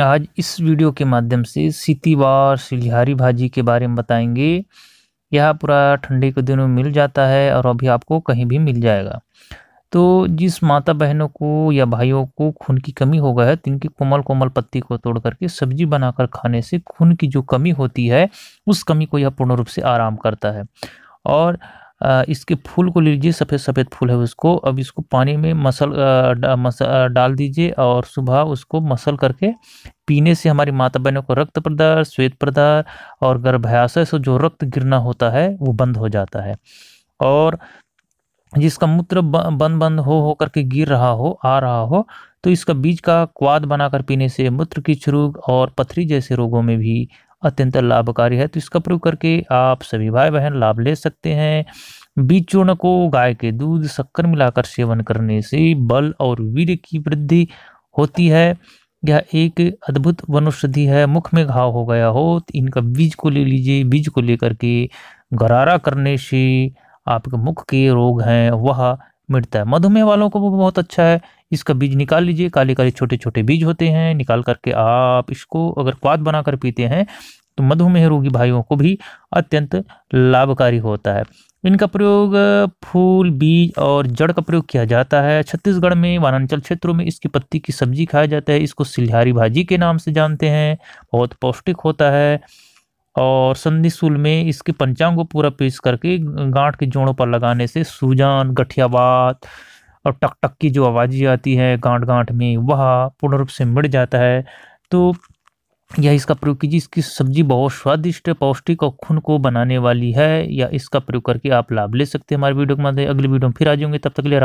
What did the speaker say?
आज इस वीडियो के माध्यम से सीतीवार सिलिहारी भाजी के बारे में बताएंगे यह पूरा ठंडी के दिनों में मिल जाता है और अभी आपको कहीं भी मिल जाएगा तो जिस माता बहनों को या भाइयों को खून की कमी हो गया है तो इनकी कोमल कोमल पत्ती को तोड़ करके सब्जी बनाकर खाने से खून की जो कमी होती है उस कमी को यह पूर्ण रूप से आराम करता है और इसके फूल को ले लीजिए सफ़ेद सफ़ेद फूल है उसको अब इसको पानी में मसल डाल दीजिए और सुबह उसको मसल करके पीने से हमारी माता बहनों को रक्त प्रदार श्वेत प्रदार और गर्भाशय से जो रक्त गिरना होता है वो बंद हो जाता है और जिसका मूत्र बंद बंद हो हो करके गिर रहा हो आ रहा हो तो इसका बीज का क्वाद बनाकर पीने से मूत्र की छुरुग और पथरी जैसे रोगों में भी अत्यंत लाभकारी है तो इसका प्रयोग करके आप सभी भाई बहन लाभ ले सकते हैं बीज चूर्ण को गाय के दूध शक्कर मिलाकर सेवन करने से बल और वीर की वृद्धि होती है यह एक अद्भुत वनौषधि है मुख में घाव हो गया हो तो इनका बीज को ले लीजिए बीज को लेकर के गरारा करने से आपके मुख के रोग हैं वह मिटता है मधुमेह वालों को भी बहुत अच्छा है इसका बीज निकाल लीजिए काले काले छोटे छोटे बीज होते हैं निकाल करके आप इसको अगर क्वाद बनाकर पीते हैं तो मधुमेह रोगी भाइयों को भी अत्यंत लाभकारी होता है इनका प्रयोग फूल बीज और जड़ का प्रयोग किया जाता है छत्तीसगढ़ में वनांचल क्षेत्रों में इसकी पत्ती की सब्जी खाया जाता है इसको सिल्हारी भाजी के नाम से जानते हैं बहुत पौष्टिक होता है और संधि सूल में इसके पंचांग को पूरा पीस करके गांठ के जोड़ों पर लगाने से सूजन गठियाबाद और टक टक की जो आवाज़ें आती है गांठ गांठ में वह पूर्ण रूप से मिट जाता है तो या इसका प्रयोग कीजिए इसकी सब्जी बहुत स्वादिष्ट पौष्टिक और खून को बनाने वाली है या इसका प्रयोग करके आप लाभ ले सकते हैं हमारे वीडियो के माध्यम अगली वीडियो में फिर आ जाएंगे तब तक ले